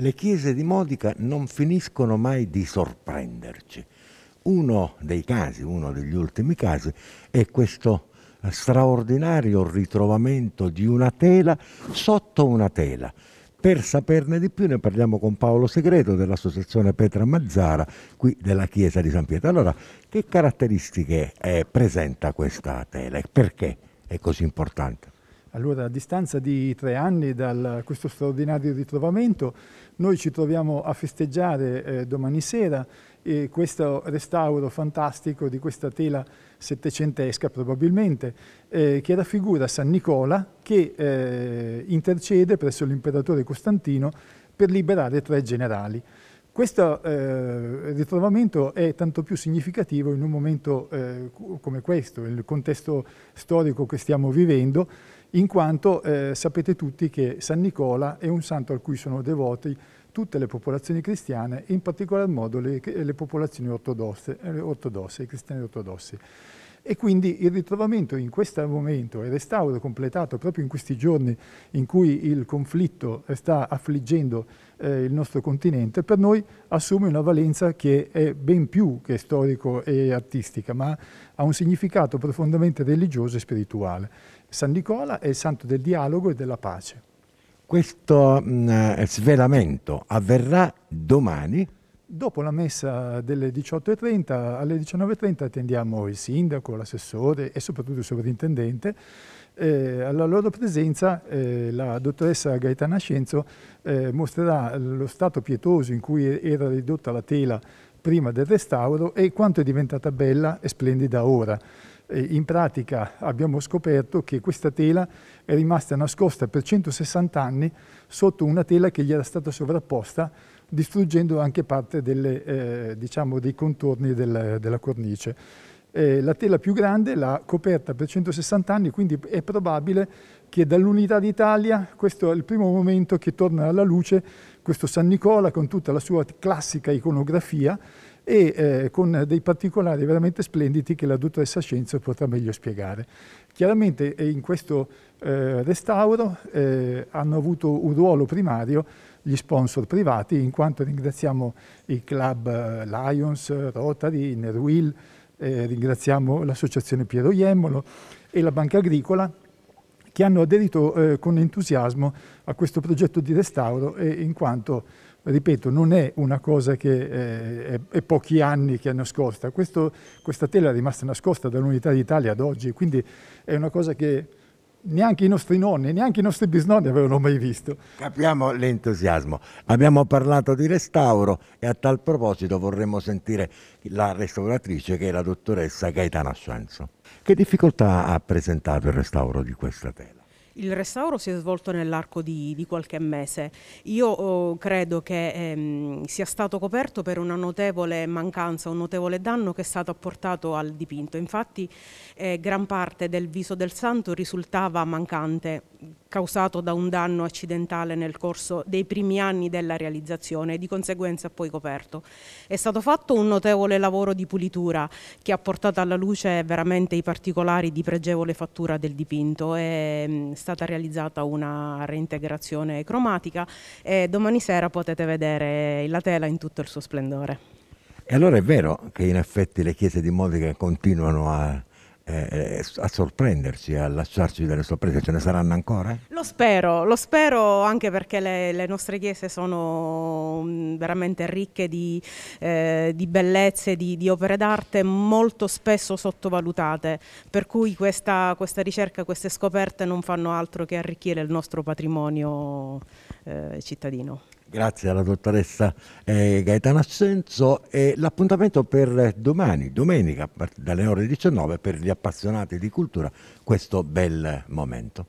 le chiese di Modica non finiscono mai di sorprenderci. Uno dei casi, uno degli ultimi casi, è questo straordinario ritrovamento di una tela sotto una tela. Per saperne di più ne parliamo con Paolo Segreto dell'associazione Petra Mazzara, qui della chiesa di San Pietro. Allora, che caratteristiche eh, presenta questa tela e perché è così importante? Allora, a distanza di tre anni da questo straordinario ritrovamento, noi ci troviamo a festeggiare eh, domani sera eh, questo restauro fantastico di questa tela settecentesca, probabilmente, eh, che raffigura San Nicola che eh, intercede presso l'imperatore Costantino per liberare tre generali. Questo eh, ritrovamento è tanto più significativo in un momento eh, come questo, il contesto storico che stiamo vivendo, in quanto eh, sapete tutti che San Nicola è un santo al cui sono devoti tutte le popolazioni cristiane, in particolar modo le, le popolazioni ortodosse, eh, ortodosse, i cristiani ortodossi. E quindi il ritrovamento in questo momento, il restauro completato proprio in questi giorni in cui il conflitto sta affliggendo eh, il nostro continente, per noi assume una valenza che è ben più che storico e artistica, ma ha un significato profondamente religioso e spirituale. San Nicola è il santo del dialogo e della pace. Questo mh, mm, eh, svelamento avverrà domani? Dopo la messa delle 18.30, alle 19.30 attendiamo il sindaco, l'assessore e soprattutto il sovrintendente. Eh, alla loro presenza eh, la dottoressa Gaetana Scienzo eh, mostrerà lo stato pietoso in cui era ridotta la tela prima del restauro e quanto è diventata bella e splendida ora. in pratica abbiamo scoperto che questa tela è rimasta nascosta per 160 anni sotto una tela che gli era stata sovrapposta, distruggendo anche parte delle, eh, diciamo, dei contorni del, della cornice eh, la tela più grande l'ha coperta per 160 anni, quindi è probabile che dall'Unità d'Italia questo è il primo momento che torna alla luce questo San Nicola con tutta la sua classica iconografia e eh, con dei particolari veramente splendidi che la dottoressa Scienza potrà meglio spiegare. Chiaramente eh, in questo eh, restauro eh, hanno avuto un ruolo primario gli sponsor privati, in quanto ringraziamo i club eh, Lions, Rotary, Nerwil, eh, ringraziamo l'associazione Piero Iemmolo e la Banca Agricola che hanno aderito eh, con entusiasmo a questo progetto di restauro e in quanto, ripeto, non è una cosa che eh, è, è, pochi anni che è nascosta. Questo, questa tela è rimasta nascosta dall'Unità d'Italia ad oggi, quindi è una cosa che neanche i nostri nonni, neanche i nostri bisnonni avevano mai visto. Capiamo l'entusiasmo. Abbiamo parlato di restauro e a tal proposito vorremmo sentire la restauratrice che è la dottoressa Gaetana Scienzo. Che difficoltà ha presentato il restauro di questa tela? Il restauro si è svolto nell'arco di, di, qualche mese. Io oh, credo che ehm, sia stato coperto per una notevole mancanza, un notevole danno che è stato apportato al dipinto. Infatti eh, gran parte del viso del santo risultava mancante causato da un danno accidentale nel corso dei primi anni della realizzazione e di conseguenza poi coperto. È stato fatto un notevole lavoro di pulitura che ha portato alla luce veramente i particolari di pregevole fattura del dipinto. È mm, stata realizzata una reintegrazione cromatica e domani sera potete vedere la tela in tutto il suo splendore. E allora è vero che in effetti le chiese di Modica continuano a eh, eh, a sorprenderci, a lasciarci delle sorprese, ce ne saranno ancora? Lo spero, lo spero anche perché le, le nostre chiese sono mm, veramente ricche di, eh, di bellezze, di, di, opere d'arte molto spesso sottovalutate, per cui questa, questa, ricerca, queste scoperte non fanno altro che arricchire il nostro patrimonio eh, cittadino. Grazie alla dottoressa Gaetano eh, Gaetana Assenzo. E l'appuntamento per domani, domenica, dalle ore 19, per gli appassionati di cultura, questo bel momento.